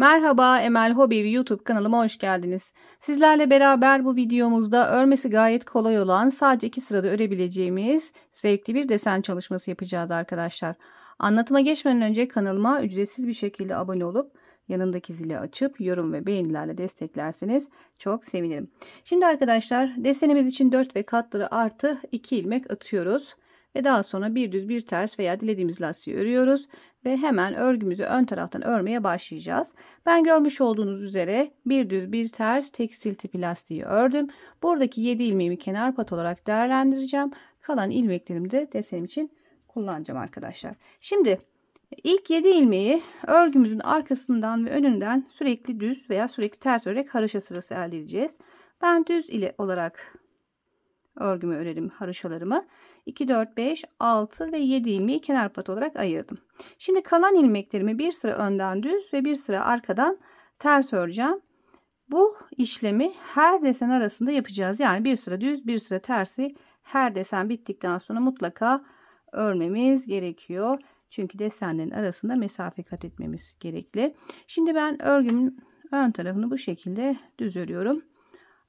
Merhaba Emel Hobi YouTube kanalıma hoş geldiniz. Sizlerle beraber bu videomuzda örmesi gayet kolay olan sadece iki sırada örebileceğimiz zevkli bir desen çalışması yapacağız arkadaşlar. Anlatıma geçmeden önce kanalıma ücretsiz bir şekilde abone olup yanındaki zili açıp yorum ve beğenilerle desteklerseniz çok sevinirim. Şimdi arkadaşlar desenimiz için 4 ve katları artı 2 ilmek atıyoruz ve daha sonra bir düz bir ters veya dilediğimiz lastiği örüyoruz ve hemen örgümüzü ön taraftan örmeye başlayacağız. Ben görmüş olduğunuz üzere bir düz bir ters tekstil tipi lastiği ördüm. Buradaki 7 ilmeğimi kenar pat olarak değerlendireceğim. Kalan ilmeklerimi de desenim için kullanacağım arkadaşlar. Şimdi ilk 7 ilmeği örgümüzün arkasından ve önünden sürekli düz veya sürekli ters örerek haroşa sırası elde edeceğiz. Ben düz ile olarak örgümü örerim haroşalarımı. 2, 4, 5, 6 ve 7 ilmeği kenar pat olarak ayırdım. Şimdi kalan ilmeklerimi bir sıra önden düz ve bir sıra arkadan ters öreceğim. Bu işlemi her desen arasında yapacağız. Yani bir sıra düz bir sıra tersi her desen bittikten sonra mutlaka örmemiz gerekiyor. Çünkü desenlerin arasında mesafe kat etmemiz gerekli. Şimdi ben örgümün ön tarafını bu şekilde düz örüyorum.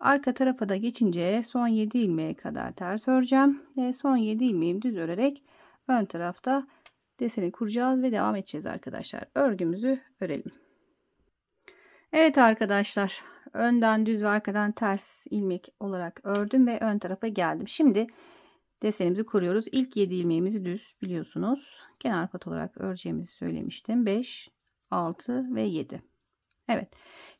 Arka tarafa da geçince son 7 ilmeğe kadar ters öreceğim. Ve son 7 ilmeğimi düz örerek ön tarafta deseni kuracağız ve devam edeceğiz arkadaşlar. Örgümüzü örelim. Evet arkadaşlar önden düz ve arkadan ters ilmek olarak ördüm ve ön tarafa geldim. Şimdi desenimizi kuruyoruz. İlk 7 ilmeğimizi düz biliyorsunuz. Kenar pat olarak öreceğimizi söylemiştim. 5, 6 ve 7. Evet.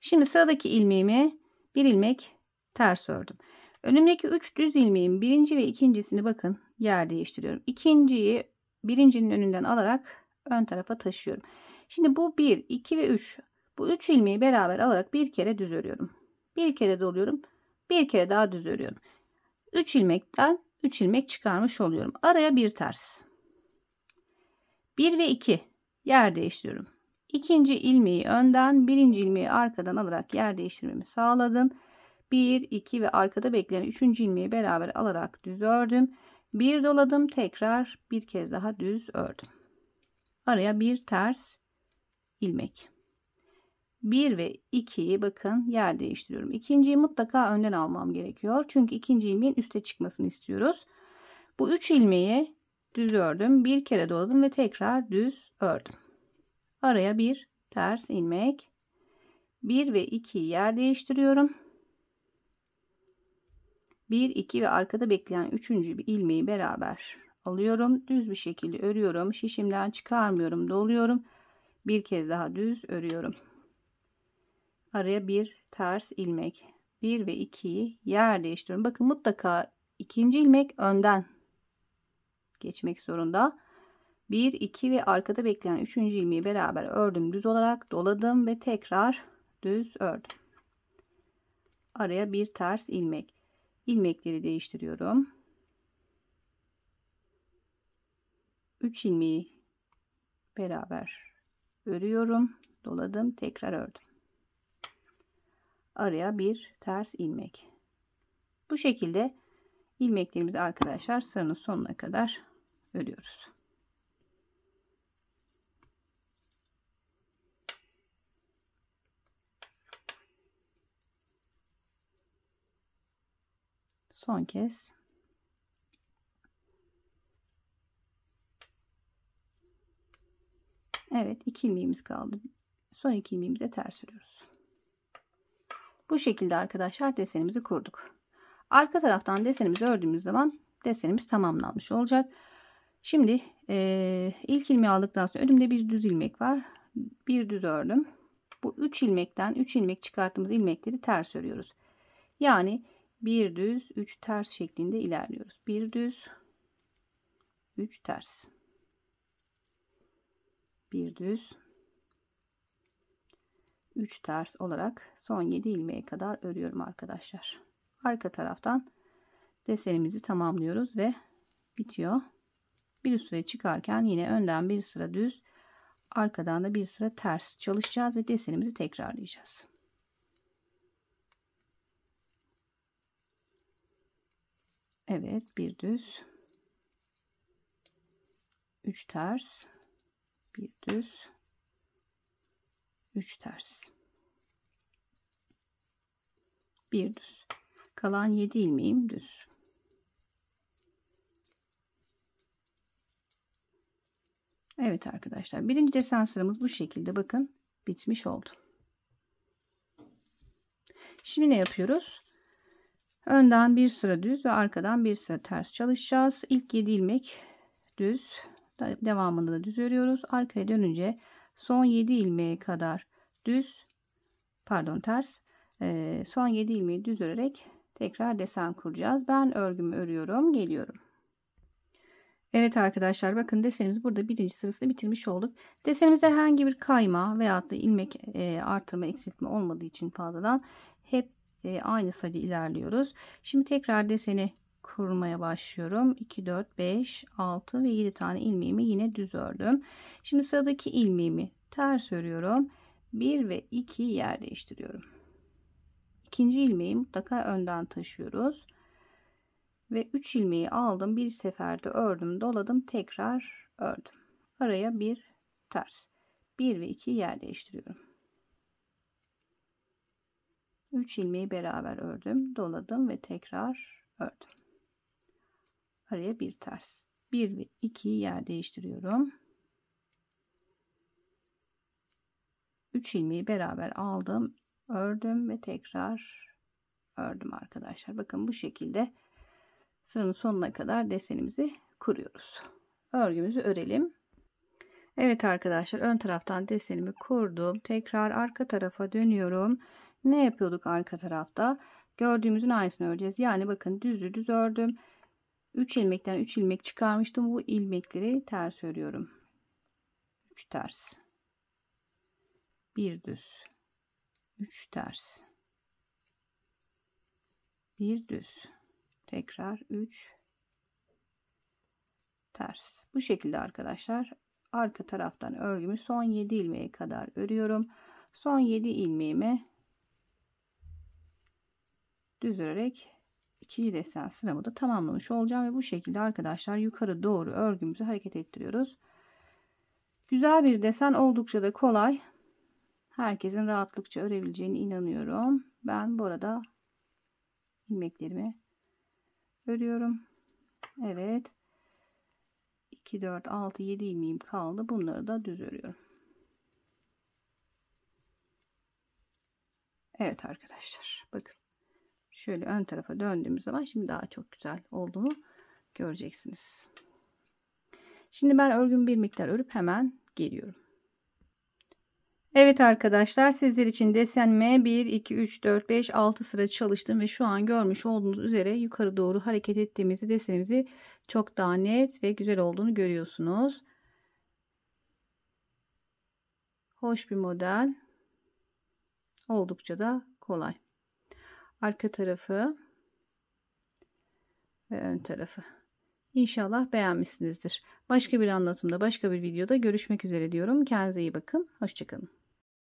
Şimdi sıradaki ilmeğimi bir ilmek ters ördüm. Önümdeki 3 düz ilmeğin birinci ve ikincisini bakın yer değiştiriyorum. İkinciyi birincinin önünden alarak ön tarafa taşıyorum. Şimdi bu 1, 2 ve 3. Bu 3 ilmeği beraber alarak bir kere düz örüyorum. Bir kere doluyorum. Bir kere daha düz örüyorum. 3 ilmekten 3 ilmek çıkarmış oluyorum. Araya bir ters. 1 ve 2 yer değiştiriyorum. İkinci ilmeği önden, birinci ilmeği arkadan alarak yer değiştirmemi sağladım. 1 2 ve arkada bekleyen 3. ilmeği beraber alarak düz ördüm. Bir doladım tekrar bir kez daha düz ördüm. Araya bir ters ilmek. 1 ve 2'yi bakın yer değiştiriyorum. İkinciyi mutlaka önden almam gerekiyor. Çünkü ikinci ilmeğin üste çıkmasını istiyoruz. Bu 3 ilmeği düz ördüm. Bir kere doladım ve tekrar düz ördüm. Araya bir ters ilmek. 1 ve 2'yi yer değiştiriyorum. 1, 2 ve arkada bekleyen 3. bir ilmeği beraber alıyorum. Düz bir şekilde örüyorum. Şişimden çıkarmıyorum. Doluyorum. Bir kez daha düz örüyorum. Araya bir ters ilmek. 1 ve 2'yi yer değiştiriyorum. Bakın mutlaka ikinci ilmek önden geçmek zorunda. 1, 2 ve arkada bekleyen 3. ilmeği beraber ördüm. Düz olarak doladım ve tekrar düz ördüm. Araya bir ters ilmek ilmekleri değiştiriyorum. 3 ilmeği beraber örüyorum. Doladım, tekrar ördüm. Araya bir ters ilmek. Bu şekilde ilmeklerimizi arkadaşlar sıranın sonuna kadar örüyoruz. son kez Evet iki ilmeğimiz kaldı. Son iki ilmeğimize ters örüyoruz. Bu şekilde arkadaşlar desenimizi kurduk. Arka taraftan desenimizi ördüğümüz zaman desenimiz tamamlanmış olacak. Şimdi e, ilk ilmeği aldıktan sonra önümde bir düz ilmek var. Bir düz ördüm. Bu 3 ilmekten 3 ilmek çıkarttığımız ilmekleri ters örüyoruz. Yani bir düz 3 ters şeklinde ilerliyoruz. Bir düz 3 ters. Bir düz 3 ters olarak son 7 ilmeğe kadar örüyorum arkadaşlar. Arka taraftan desenimizi tamamlıyoruz ve bitiyor. Bir üst çıkarken yine önden bir sıra düz, arkadan da bir sıra ters çalışacağız ve desenimizi tekrarlayacağız. Evet bir düz. 3 ters. Bir düz. 3 ters. Bir düz. Kalan 7 ilmeğim düz. Evet arkadaşlar birinci desen sıramız bu şekilde bakın bitmiş oldu. Şimdi ne yapıyoruz? Önden bir sıra düz ve arkadan bir sıra ters çalışacağız. İlk 7 ilmek düz. Devamında da düz örüyoruz. Arkaya dönünce son 7 ilmeğe kadar düz pardon ters e, son 7 ilmeği düz örerek tekrar desen kuracağız. Ben örgümü örüyorum. Geliyorum. Evet arkadaşlar bakın desenimiz burada birinci sırasını bitirmiş olduk. Desenimize herhangi bir kayma veya da ilmek e, artırma eksiltme olmadığı için fazladan hep e, ee, aynı sayıda ilerliyoruz. Şimdi tekrar deseni kurmaya başlıyorum. 2, 4, 5, 6 ve 7 tane ilmeğimi yine düz ördüm. Şimdi sıradaki ilmeğimi ters örüyorum. 1 ve 2 yer değiştiriyorum. İkinci ilmeği mutlaka önden taşıyoruz. Ve 3 ilmeği aldım. Bir seferde ördüm, doladım, tekrar ördüm. Araya bir ters. 1 ve 2 yer değiştiriyorum. 3 ilmeği beraber ördüm doladım ve tekrar ördüm araya bir ters 1 ve 2'yi yer değiştiriyorum 3 ilmeği beraber aldım ördüm ve tekrar ördüm arkadaşlar bakın bu şekilde sıranın sonuna kadar desenimizi kuruyoruz örgümüzü örelim Evet arkadaşlar ön taraftan desenimi kurdum tekrar arka tarafa dönüyorum ne yapıyorduk arka tarafta? Gördüğümüzün aynısını öreceğiz. Yani bakın düzü düz ördüm. 3 ilmekten 3 ilmek çıkarmıştım. Bu ilmekleri ters örüyorum. 3 ters. 1 düz. 3 ters. 1 düz. Tekrar 3 ters. Bu şekilde arkadaşlar arka taraftan örgümü son 7 ilmeğe kadar örüyorum. Son 7 ilmeğimi düz örerek ikinci desen sıramı da tamamlamış olacağım ve bu şekilde arkadaşlar yukarı doğru örgümüzü hareket ettiriyoruz. Güzel bir desen oldukça da kolay. Herkesin rahatlıkça örebileceğini inanıyorum. Ben bu arada ilmeklerimi örüyorum. Evet. 2 4 6 7 ilmeğim kaldı. Bunları da düz örüyorum. Evet arkadaşlar bakın. Şöyle ön tarafa döndüğümüz zaman şimdi daha çok güzel olduğunu göreceksiniz. Şimdi ben örgüm bir miktar örüp hemen geliyorum. Evet arkadaşlar sizler için desenme 1, 2, 3, 4, 5, 6 sıra çalıştım ve şu an görmüş olduğunuz üzere yukarı doğru hareket ettiğimizde desenimizi çok daha net ve güzel olduğunu görüyorsunuz. Hoş bir model. Oldukça da kolay. Arka tarafı ve ön tarafı. İnşallah beğenmişsinizdir. Başka bir anlatımda, başka bir videoda görüşmek üzere diyorum. Kendinize iyi bakın. Hoşçakalın.